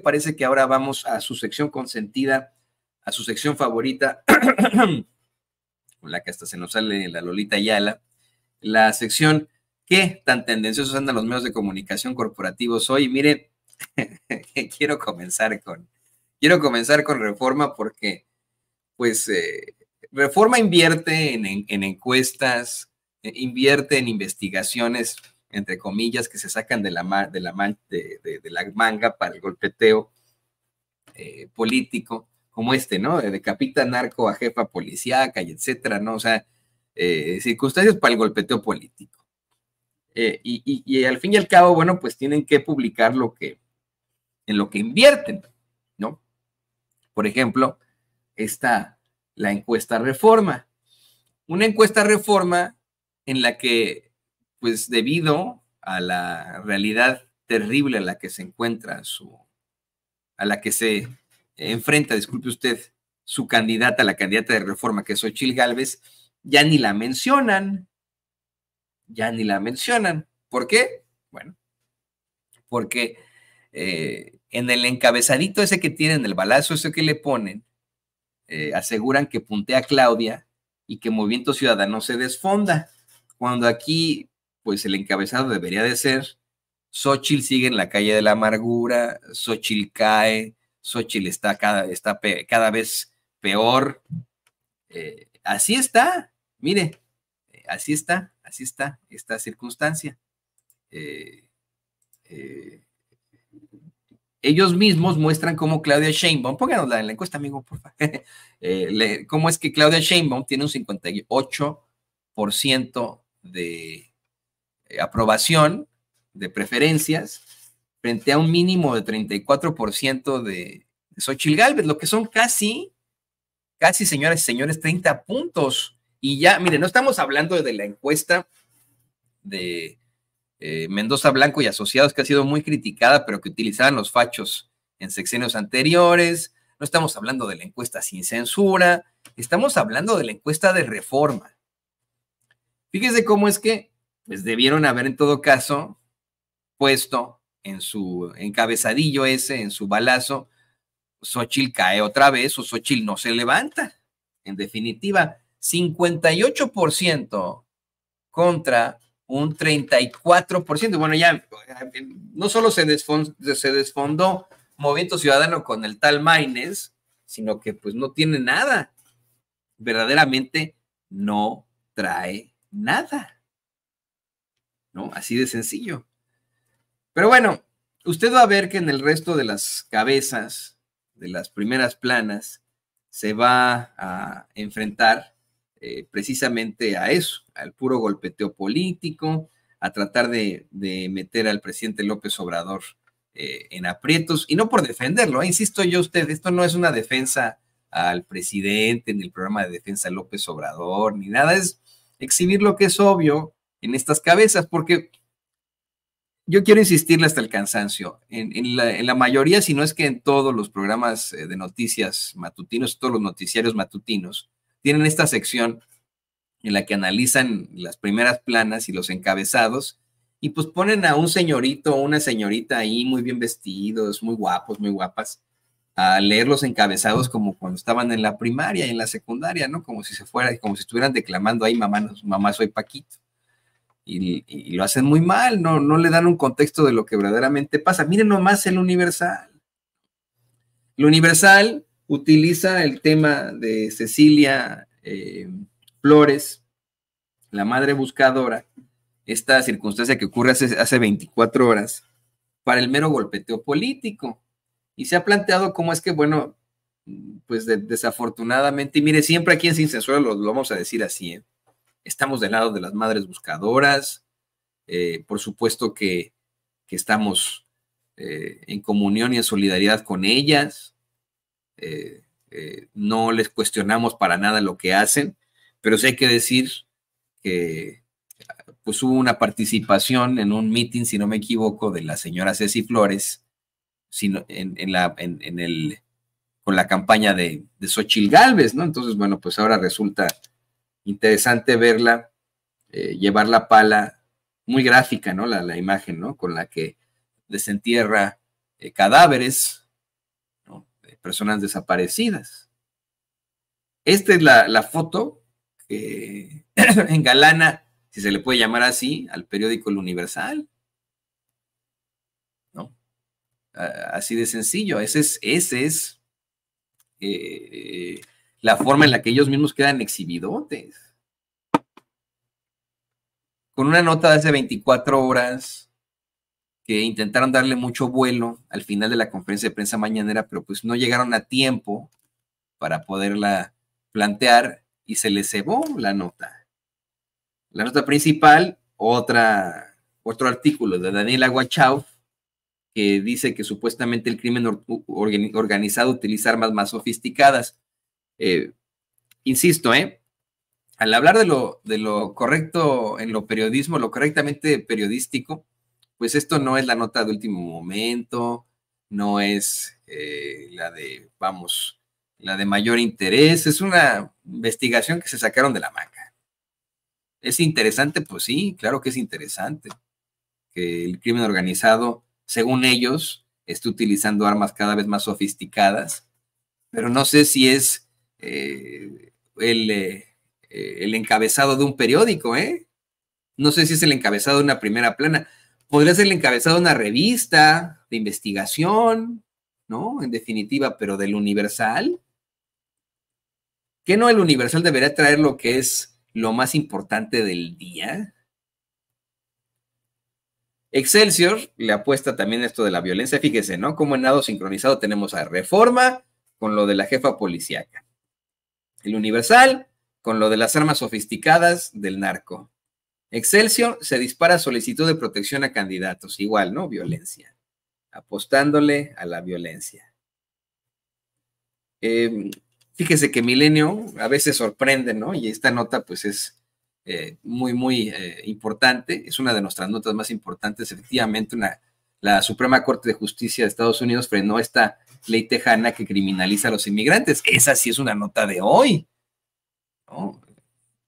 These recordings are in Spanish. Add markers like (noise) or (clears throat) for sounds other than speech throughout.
parece que ahora vamos a su sección consentida, a su sección favorita, (clears throat) con la que hasta se nos sale la Lolita Yala, la sección que tan tendenciosos andan los medios de comunicación corporativos hoy. Mire, (laughs) quiero comenzar con, quiero comenzar con Reforma porque, pues, eh, Reforma invierte en, encuestas, eh, invierte en investigaciones entre comillas, que se sacan de la, de, la manga para el golpeteo eh, político, como este, ¿no? Eh, de capita narco a jefa policíaca y etcétera, ¿no? O sea, eh, circunstancias para el golpeteo político. y, y, al fin y al cabo, bueno, pues tienen que publicar lo que, en lo que invierten, ¿no? Por ejemplo, está la encuesta reforma. Una encuesta reforma en la que pues debido a la realidad terrible a la que se encuentra su, a la que se enfrenta, disculpe usted, su candidata, la candidata de reforma, que es Ochil Galvez, ya ni la mencionan, ya ni la mencionan. ¿Por qué? Bueno, porque eh, en el encabezadito ese que tienen, el balazo ese que le ponen, eh, aseguran que puntea Claudia y que Movimiento Ciudadano se desfonda, cuando aquí pues el encabezado debería de ser Xochitl sigue en la calle de la amargura, Xochitl cae, Xochitl está cada, está cada vez peor. Eh, así está, mire, eh, así está, así está esta circunstancia. Eh, ellos mismos muestran cómo Claudia Sheinbaum, pónganosla en la encuesta, amigo, por favor, (laughs) cómo es que Claudia Sheinbaum tiene un 58% de, eh, aprobación de preferencias frente a un mínimo de 34% de, de Xochitl Galvez, lo que son casi, casi, señores y señores, 30 puntos. Y ya, miren, no estamos hablando de la encuesta de eh, Mendoza Blanco y Asociados, que ha sido muy criticada, pero que utilizaban los fachos en sexenios anteriores. No estamos hablando de la encuesta sin censura, estamos hablando de la encuesta de reforma. Fíjese cómo es que pues debieron haber en todo caso puesto en su encabezadillo ese, en su balazo, Xochitl cae otra vez o Xochitl no se levanta. En definitiva, 58% contra un 34%. Bueno, ya eh, no solo se desfondó, se desfondó Movimiento Ciudadano con el tal Maines, sino que pues no tiene nada. Verdaderamente no trae nada. Así de sencillo. Pero bueno, usted va a ver que en el resto de las cabezas, de las primeras planas, se va a enfrentar eh, precisamente a eso, al puro golpeteo político, a tratar de, meter al presidente López Obrador eh, en aprietos, y no por defenderlo, ¿eh? insisto yo usted, esto no es una defensa al presidente, ni el programa de defensa López Obrador, ni nada, es exhibir lo que es obvio, en estas cabezas, porque yo quiero insistirle hasta el cansancio. En, la, mayoría, si no es que en todos los programas eh, de noticias matutinos, todos los noticiarios matutinos, tienen esta sección en la que analizan las primeras planas y los encabezados, y pues ponen a un señorito o una señorita ahí muy bien vestidos, muy guapos, muy guapas, a leer los encabezados como cuando estaban en la primaria y en la secundaria, ¿no? Como si se fuera, como si estuvieran declamando ahí, mamá, mamá soy Paquito y, lo hacen muy mal, no, no le dan un contexto de lo que verdaderamente pasa. Miren nomás el Universal. El Universal utiliza el tema de Cecilia eh, Flores, la madre buscadora, esta circunstancia que ocurre hace, 24 horas, para el mero golpeteo político. Y se ha planteado cómo es que, bueno, pues desafortunadamente, y mire, siempre aquí en Sin Censura lo, lo vamos a decir así, ¿eh? estamos del lado de las madres buscadoras, eh, por supuesto que, estamos eh, en comunión y en solidaridad con ellas, eh, no les cuestionamos para nada lo que hacen, pero sí hay que decir que pues, hubo una participación en un meeting, si no me equivoco, de la señora Ceci Flores, sino en, la, en, con la campaña de, de Xochil Galvez, ¿no? Entonces, bueno, pues ahora resulta interesante verla, eh, llevar la pala, muy gráfica, ¿no? La, imagen, ¿no? Con la que desentierra eh, cadáveres, ¿no? personas desaparecidas. Esta es la, foto que (clears throat) engalana, si se le puede llamar así, al periódico El Universal. ¿No? Así de sencillo. Ese es, ese es eh, la forma en la que ellos mismos quedan exhibidotes. Con una nota de hace 24 horas que intentaron darle mucho vuelo al final de la conferencia de prensa mañanera, pero pues no llegaron a tiempo para poderla plantear y se les cebó la nota. La nota principal, otra, otro artículo de Daniel Aguachau, que dice que supuestamente el crimen organizado utiliza armas más sofisticadas. Eh, insisto, ¿eh? Al hablar de lo, de lo correcto en lo periodismo, lo correctamente periodístico, pues esto no es la nota de último momento, no es eh, la de, vamos, la de mayor interés, es una investigación que se sacaron de la manga. ¿Es interesante? Pues sí, claro que es interesante. Que el crimen organizado, según ellos, esté utilizando armas cada vez más sofisticadas, pero no sé si es eh, eh, eh, el, encabezado de un periódico, ¿eh? No sé si es el encabezado de una primera plana. Podría ser el encabezado de una revista de investigación, ¿no? En definitiva, pero del Universal. ¿Que no el Universal debería traer lo que es lo más importante del día? Excelsior le apuesta también esto de la violencia. Fíjese, ¿no? Como en nado sincronizado tenemos a Reforma con lo de la jefa policíaca. El Universal, con lo de las armas sofisticadas del narco. Excelsior se dispara solicitud de protección a candidatos. Igual, ¿no? Violencia. Apostándole a la violencia. Em, fíjese que Milenio a veces sorprende, ¿no? Y esta nota, pues es eh, muy, muy eh, importante. Es una de nuestras notas más importantes. Efectivamente, una, la Suprema Corte de Justicia de Estados Unidos frenó esta ley tejana que criminaliza a los inmigrantes. Esa sí es una nota de hoy.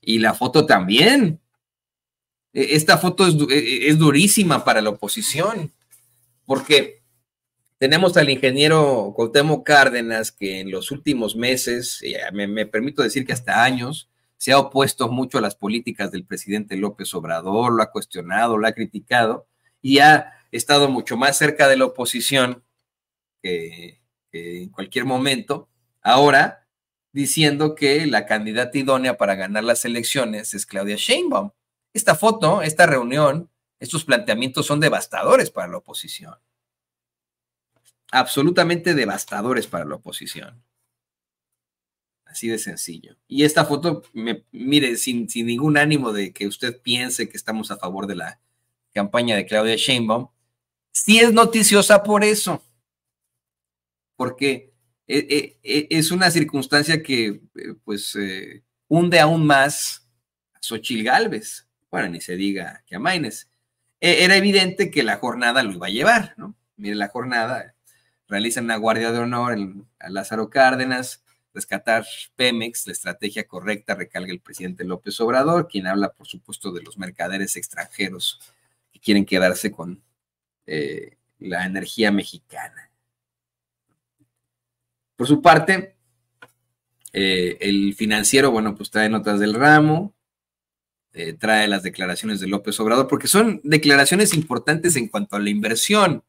Y la foto también. E, esta foto e, e, es, durísima para la oposición, porque tenemos al ingeniero Cuauhtémoc Cárdenas, que en los últimos meses, me permito decir que hasta años, se ha opuesto mucho a las políticas del presidente López Obrador, lo ha cuestionado, lo ha criticado y ha estado mucho más cerca de la oposición que, en cualquier momento, ahora diciendo que la candidata idónea para ganar las elecciones es Claudia Sheinbaum. Esta foto, esta reunión, estos planteamientos son devastadores para la oposición. Absolutamente devastadores para la oposición. Así de sencillo. Y esta foto, me, mire, sin, sin ningún ánimo de que usted piense que estamos a favor de la campaña de Claudia Sheinbaum, sí es noticiosa por eso porque eh, eh, es una circunstancia que eh, pues hunde aún más a Xochil Gálvez. Bueno, ni se diga que a Maines. E, era evidente que la jornada lo iba a llevar, ¿no? Mire la jornada, realizan una guardia de honor a Lázaro Cárdenas, rescatar Pemex, la estrategia correcta, recalga el presidente López Obrador, quien habla, por supuesto, de los mercaderes extranjeros que quieren quedarse con la energía mexicana. Por su parte, eh, el financiero, bueno, pues trae notas del ramo, eh, trae las declaraciones de López Obrador, porque son declaraciones importantes en cuanto a la inversión.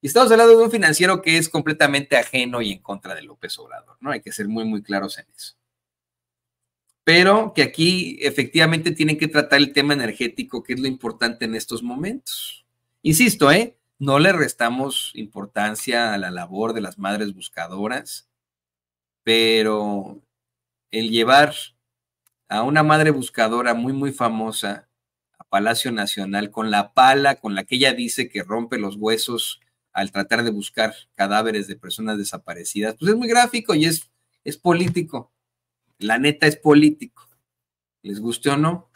Y estamos hablando de un financiero que es completamente ajeno y en contra de López Obrador, ¿no? Hay que ser muy, muy claros en eso. Pero que aquí efectivamente tienen que tratar el tema energético, que es lo importante en estos momentos. Insisto, ¿eh? No le restamos importancia a la labor de las madres buscadoras, pero el llevar a una madre buscadora muy, muy famosa a Palacio Nacional con la pala con la que ella dice que rompe los huesos al tratar de buscar cadáveres de personas desaparecidas, pues es muy gráfico y es, es político. La neta es político. ¿Les guste o no?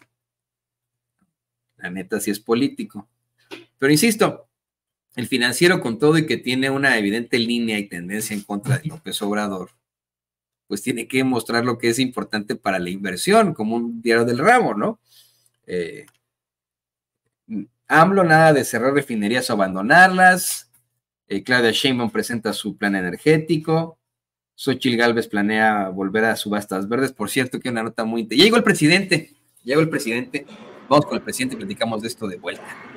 La neta sí es político. Pero insisto, el financiero, con todo y que tiene una evidente línea y tendencia en contra de López Obrador, pues tiene que mostrar lo que es importante para la inversión, como un diario del ramo, ¿no? Eh, AMLO nada de cerrar refinerías o abandonarlas. Eh, Claudia Sheinbaum presenta su plan energético. Xochitl Galvez planea volver a subastas verdes. Por cierto, que una nota muy... Ya llegó el presidente. Llegó el presidente. Vamos con el presidente y platicamos de esto de vuelta.